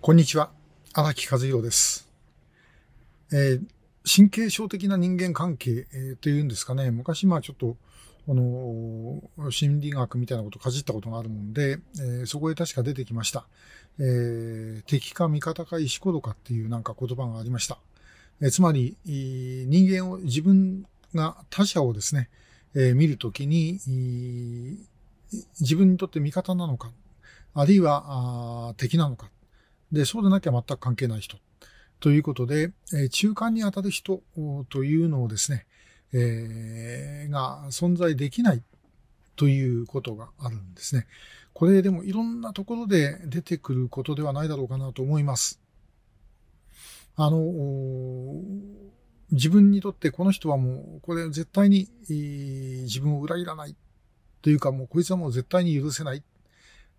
こんにちは。荒木和弘です、えー、神経症的な人間関係、えー、というんですかね。昔、まあちょっと、あのー、心理学みたいなことをかじったことがあるもんで、えー、そこへ確か出てきました。え敵か味方か石ころかっていうなんか言葉がありました。えつまり、人間を、自分が他者をですね、え見るときに、自分にとって味方なのか、あるいは敵なのか、で、そうでなきゃ全く関係ない人。ということで、え中間に当たる人というのをですね、えー、が存在できないということがあるんですね。これでもいろんなところで出てくることではないだろうかなと思います。あの、自分にとってこの人はもう、これ絶対に、自分を裏切らないというかもうこいつはもう絶対に許せない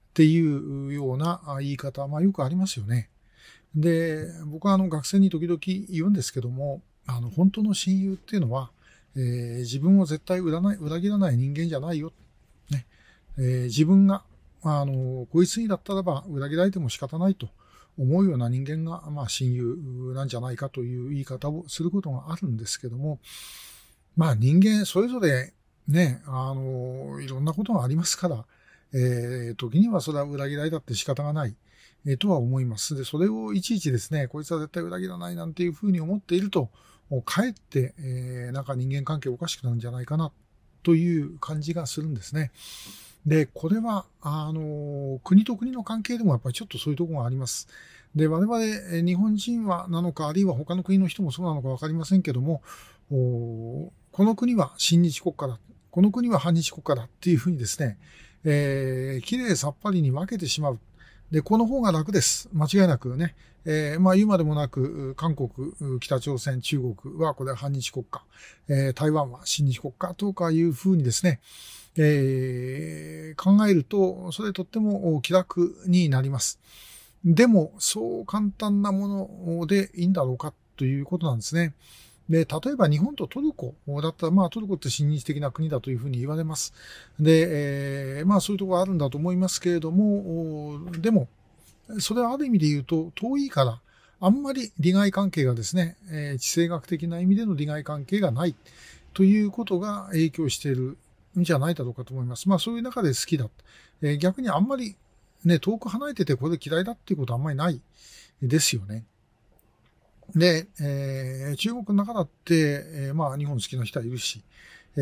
っていうような言い方、まあよくありますよね。で、僕はあの学生に時々言うんですけども、あの本当の親友っていうのは、えー、自分を絶対裏ない裏切らない人間じゃないよ。ねえー、自分が、あの、こいつにだったらば裏切られても仕方ないと思うような人間が、まあ、親友なんじゃないかという言い方をすることがあるんですけども、まあ人間それぞれね、あの、いろんなことがありますから、えー、時にはそれは裏切られたって仕方がない、えー、とは思います。で、それをいちいちですね、こいつは絶対裏切らないなんていうふうに思っていると、かえって、えー、なんか人間関係おかしくなるんじゃないかなという感じがするんですね。で、これは、あの、国と国の関係でもやっぱりちょっとそういうところがあります。で、我々、日本人はなのか、あるいは他の国の人もそうなのかわかりませんけども、この国は親日国家だ。この国は反日国家だっていうふうにですね、えー、綺麗さっぱりに分けてしまう。で、この方が楽です。間違いなくね。えー、まあ言うまでもなく、韓国、北朝鮮、中国はこれは反日国家、えー、台湾は親日国家とかいうふうにですね、えー、考えると、それとっても気楽になります。でも、そう簡単なものでいいんだろうかということなんですね。で、例えば日本とトルコだったら、まあトルコって親日的な国だというふうに言われます。で、えー、まあそういうところあるんだと思いますけれども、でも、それはある意味で言うと遠いから、あんまり利害関係がですね、え地政学的な意味での利害関係がないということが影響しているんじゃないだろうかと思います。まあそういう中で好きだ。え逆にあんまりね、遠く離れててこれ嫌いだっていうことはあんまりないですよね。で、えー、中国の中だって、えー、まあ、日本好きな人はいるし、え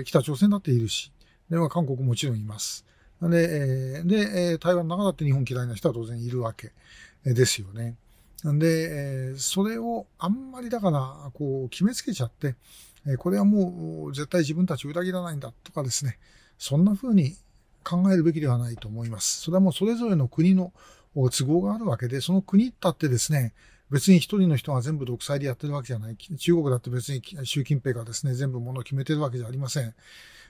ー、北朝鮮だっているし、で、まあ、韓国もちろんいます。で、えー、で、台湾の中だって日本嫌いな人は当然いるわけですよね。で、えー、それをあんまりだから、こう、決めつけちゃって、えー、これはもう絶対自分たちを裏切らないんだとかですね、そんな風に考えるべきではないと思います。それはもうそれぞれの国の都合があるわけで、その国だってですね、別に一人の人が全部独裁でやってるわけじゃない。中国だって別に習近平がですね、全部ものを決めてるわけじゃありません。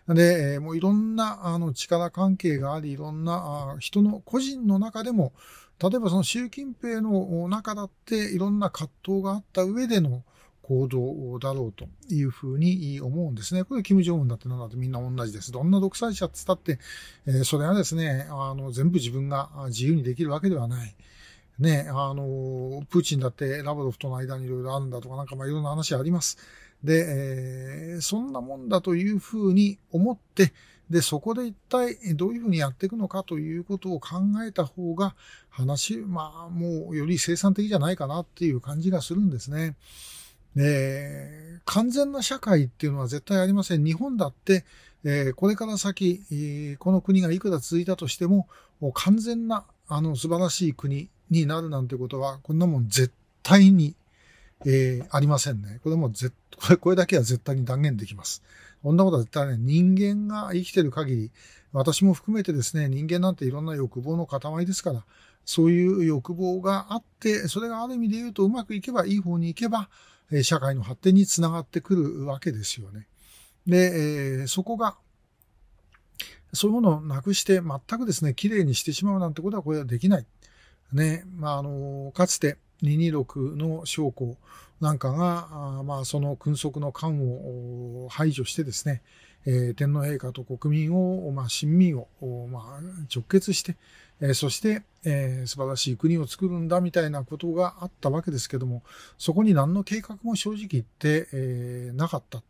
で、もういろんなあの力関係があり、いろんな人の個人の中でも、例えばその習近平の中だっていろんな葛藤があった上での行動だろうというふうに思うんですね。これ金正恩だってなんだってみんな同じです。どんな独裁者って言ったって、えそれはですね、あの全部自分が自由にできるわけではない。ね、あの、プーチンだってラブロフとの間にいろいろあるんだとか、なんかまあいろんな話あります。で、えー、そんなもんだというふうに思って、で、そこで一体どういうふうにやっていくのかということを考えた方が話、まあもうより生産的じゃないかなっていう感じがするんですね。えー、完全な社会っていうのは絶対ありません。日本だって、えー、これから先、えー、この国がいくら続いたとしても、も完全な、あの、素晴らしい国になるなんてことは、こんなもん絶対に、えー、ありませんね。これも絶、これ、これだけは絶対に断言できます。こんなことは絶対ね、人間が生きてる限り、私も含めてですね、人間なんていろんな欲望の塊ですから、そういう欲望があって、それがある意味で言うとうまくいけば、いい方に行けば、社会の発展につながってくるわけですよね。で、えー、そこが、そういうものをなくして全くですね、綺麗にしてしまうなんてことはこれはできない。ね、まあ、あの、かつて226の将校なんかが、まあ、その君側の官を排除してですね、えー、天皇陛下と国民を、まあ、親民を、まあ、直結して、えー、そして、えー、素晴らしい国を作るんだみたいなことがあったわけですけども、そこに何の計画も正直言って、えー、なかった。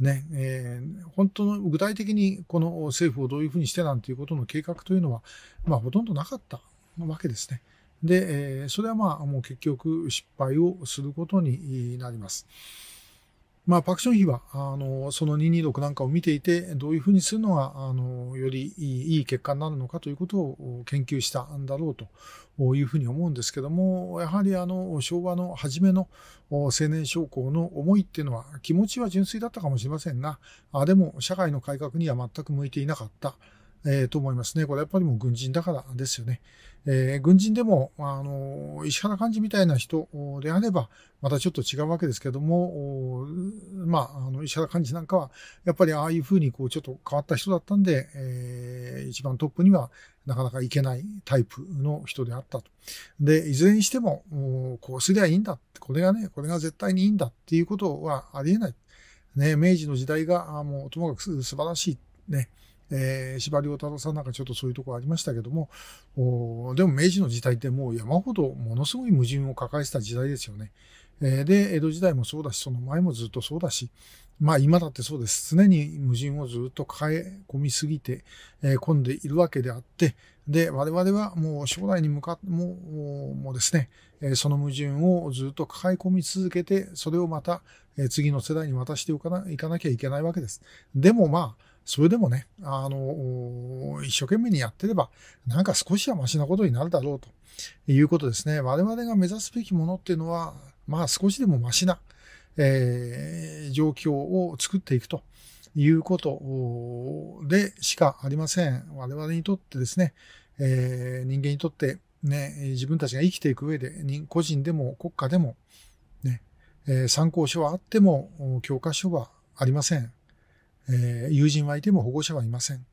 ね、えー、本当の具体的にこの政府をどういうふうにしてなんていうことの計画というのは、まあ、ほとんどなかったわけですね。で、えそれはまあもう結局失敗をすることになります。まあ、パクションヒは、あの、その226なんかを見ていて、どういうふうにするのが、あの、よりいい結果になるのかということを研究したんだろうというふうに思うんですけども、やはりあの、昭和の初めの青年将校の思いっていうのは、気持ちは純粋だったかもしれませんが、あでも、社会の改革には全く向いていなかった。えー、と思いますね。これやっぱりもう軍人だからですよね。えー、軍人でも、あの、石原幹事みたいな人であれば、またちょっと違うわけですけども、まあ、あの、石原幹事なんかは、やっぱりああいうふうにこう、ちょっと変わった人だったんで、えー、一番トップにはなかなかいけないタイプの人であったと。で、いずれにしても、もうこうすりゃいいんだ。って、これがね、これが絶対にいいんだっていうことはありえない。ね、明治の時代が、もうともかく素晴らしい。ね、えー、りを遼太さんなんかちょっとそういうとこありましたけども、でも明治の時代ってもう山ほどものすごい矛盾を抱えてた時代ですよね。えー、で、江戸時代もそうだし、その前もずっとそうだし、まあ今だってそうです。常に矛盾をずっと抱え込みすぎて、えー、込んでいるわけであって、で、我々はもう将来に向かって、ももうですね、えその矛盾をずっと抱え込み続けて、それをまた、え次の世代に渡しておかないかなきゃいけないわけです。でもまあ、それでもね、あの、一生懸命にやってれば、なんか少しはマシなことになるだろうということですね。我々が目指すべきものっていうのは、まあ少しでもマシな、えー、状況を作っていくということでしかありません。我々にとってですね、えー、人間にとってね、自分たちが生きていく上で、個人でも国家でも、ね、え参考書はあっても、教科書はありません。えー、友人はいても保護者はいません。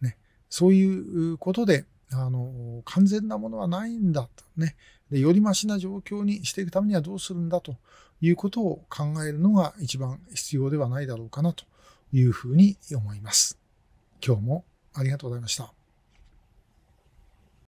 ね。そういうことで、あの、完全なものはないんだとね。で、よりましな状況にしていくためにはどうするんだということを考えるのが一番必要ではないだろうかなというふうに思います。今日もありがとうございました。